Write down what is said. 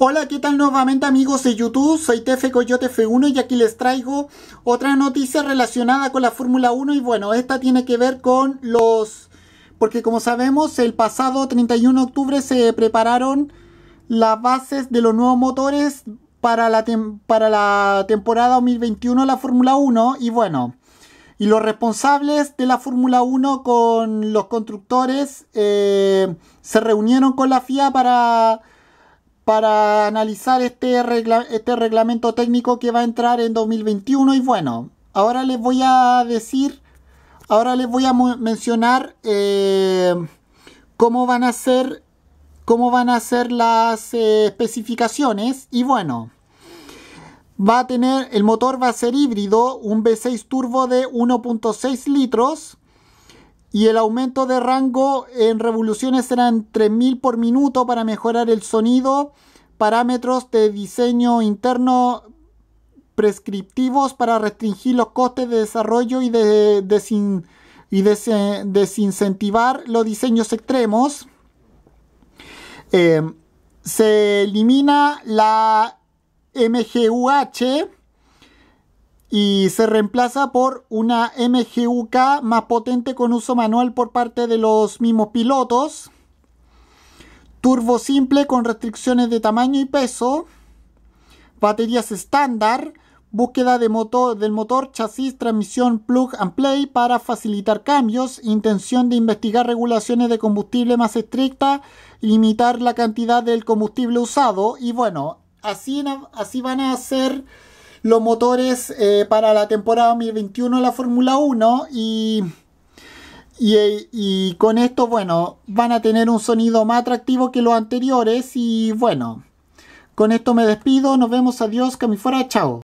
Hola, ¿qué tal nuevamente amigos de YouTube? Soy Tefe Coyote F1 y aquí les traigo otra noticia relacionada con la Fórmula 1 y bueno, esta tiene que ver con los... Porque como sabemos, el pasado 31 de octubre se prepararon las bases de los nuevos motores para la, para la temporada 2021 de la Fórmula 1 y bueno... Y los responsables de la Fórmula 1 con los constructores eh, se reunieron con la FIA para para analizar este, este reglamento técnico que va a entrar en 2021. Y bueno, ahora les voy a decir, ahora les voy a mencionar eh, cómo van a ser cómo van a ser las eh, especificaciones y bueno va a tener el motor va a ser híbrido un V6 turbo de 1.6 litros y el aumento de rango en revoluciones serán 3000 por minuto para mejorar el sonido, parámetros de diseño interno prescriptivos para restringir los costes de desarrollo y, de, desincentivar los diseños extremos. Eh, se elimina la MGUH y se reemplaza por una MGUK más potente con uso manual por parte de los mismos pilotos. Turbo simple con restricciones de tamaño y peso. Baterías estándar. Búsqueda del motor, chasis, transmisión, plug and play para facilitar cambios. Intención de investigar regulaciones de combustible más estrictas. Limitar la cantidad del combustible usado. Y bueno, así, así van a ser los motores eh, para la temporada 2021 de la Fórmula 1 y, y, con esto, bueno, van a tener un sonido más atractivo que los anteriores y bueno, con esto me despido, nos vemos, adiós, que fuera, chao.